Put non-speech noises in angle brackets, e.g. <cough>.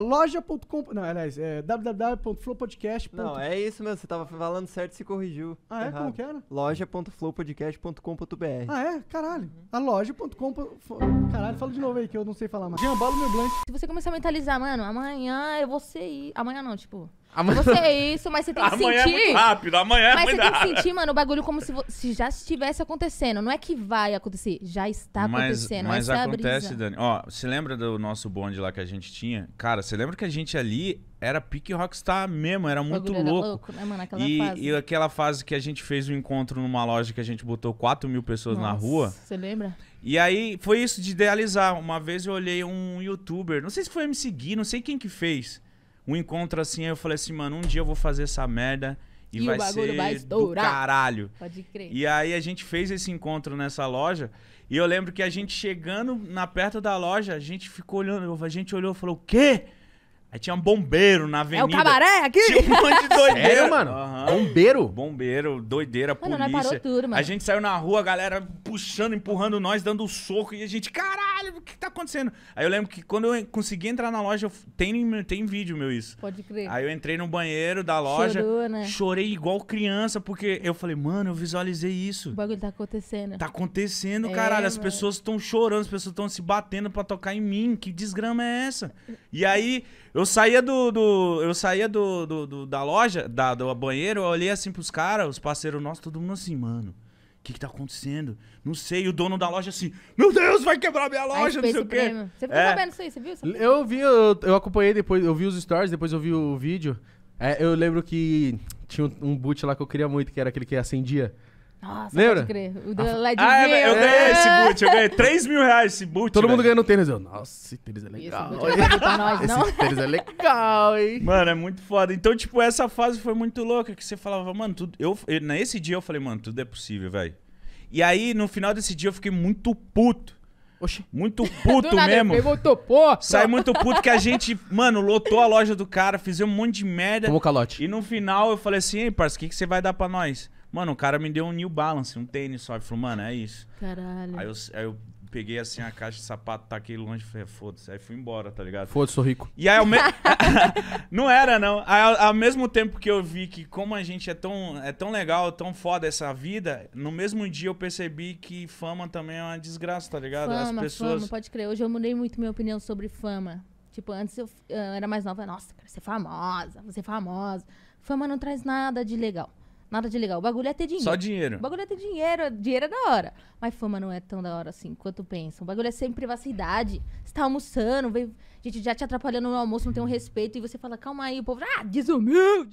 Loja.com. Não, aliás, é www.flowpodcast.com Não, é isso mesmo. Você tava falando certo e se corrigiu. Ah, é? Errado. Como que era? Loja.flowpodcast.com.br. Ah, é? Caralho. A loja.com. Caralho, fala de novo aí que eu não sei falar mais. Jambalo meu Se você começar a mentalizar, mano, amanhã eu vou ser. Amanhã não, tipo. Amanhã... Você é isso, mas você tem que amanhã é sentir. Amanhã é muito rápido, amanhã é mas é muito rápido. Mas você tem que sentir, mano, o bagulho como se, se já estivesse acontecendo. Não é que vai acontecer, já está mas, acontecendo. Mas é acontece, Dani. Ó, você lembra do nosso bonde lá que a gente tinha? Cara, você lembra que a gente ali era pique rockstar mesmo, era muito louco. Era louco né, mano, aquela e, fase. e aquela fase que a gente fez um encontro numa loja que a gente botou 4 mil pessoas Nossa, na rua. Você lembra? E aí foi isso de idealizar. Uma vez eu olhei um youtuber, não sei se foi me seguir, não sei quem que fez um encontro assim, aí eu falei assim, mano, um dia eu vou fazer essa merda e, e vai ser vai do caralho. Pode crer. E aí a gente fez esse encontro nessa loja e eu lembro que a gente chegando na perto da loja, a gente ficou olhando, a gente olhou e falou, o quê? Aí tinha um bombeiro na avenida. É o cabaré aqui? Tinha um monte de <laughs> doideira. É, mano? Uhum. Bombeiro? Bombeiro, doideira, mano, polícia. Nós parou tudo, mano. A gente saiu na rua, a galera puxando, empurrando nós, dando um soco. E a gente, caralho! caralho, o que tá acontecendo? Aí eu lembro que quando eu consegui entrar na loja, tem, tem vídeo meu isso. Pode crer. Aí eu entrei no banheiro da loja, Chorou, né? chorei igual criança, porque eu falei, mano, eu visualizei isso. O bagulho tá acontecendo. Tá acontecendo, é, caralho. As mano. pessoas estão chorando, as pessoas estão se batendo pra tocar em mim. Que desgrama é essa? E aí eu saía do. do eu saía do, do, do da loja, da, do banheiro, eu olhei assim pros caras, os parceiros nossos, todo mundo assim, mano. O que, que tá acontecendo? Não sei. E o dono da loja assim, meu Deus, vai quebrar minha loja, não sei o quê. Você ficou É. sabendo isso aí, você viu? isso? Eu vi, eu, eu acompanhei depois, eu vi os stories, depois eu vi o vídeo. É, eu lembro que tinha um boot lá que eu queria muito, que era aquele que acendia. Nossa, Lembra? pode crer. O ah, do LED Ah, é, eu, eu ganhei é. esse boot, eu ganhei 3 mil reais esse boot. Todo velho. mundo ganhando tênis. Eu, nossa, esse tênis é legal. Esse, boot é pra nós, não? esse tênis é legal, hein? Mano, é muito foda. Então, tipo, essa fase foi muito louca, que você falava, mano, tudo... Eu, eu, nesse dia eu falei, mano, tudo é possível, velho. E aí, no final desse dia, eu fiquei muito puto. Oxi. Muito <laughs> puto mesmo. Ele voltou, pô. Sai muito puto que a gente, mano, lotou a loja do cara, fizemos um monte de merda. Tomou calote. E no final eu falei assim, ei, parceiro, o que, que você vai dar pra nós? Mano, o cara me deu um New Balance, um tênis só. Ele falou, mano, é isso. Caralho. Aí eu, aí eu peguei assim a caixa de sapato, taquei longe falei, foda-se. Aí fui embora, tá ligado? Foda-se, sou rico. E aí ao mesmo. <laughs> <laughs> não era, não. Aí, ao, ao, mesmo tempo que eu vi que como a gente é tão, é tão legal, tão foda essa vida, no mesmo dia eu percebi que fama também é uma desgraça, tá ligado? Fama, As pessoas. Fama, pode crer. Hoje eu mudei muito minha opinião sobre fama. Tipo, antes eu, eu era mais nova, nossa, cara, você é famosa, você é famosa. Fama não traz nada de legal. Nada de legal. O bagulho é ter dinheiro. Só dinheiro. O bagulho é ter dinheiro. Dinheiro é da hora. Mas fama não é tão da hora assim quanto pensam. O bagulho é sempre privacidade. Você tá almoçando, vem gente já te atrapalhando no almoço, não tem um respeito. E você fala, calma aí, o povo, ah, desumilde.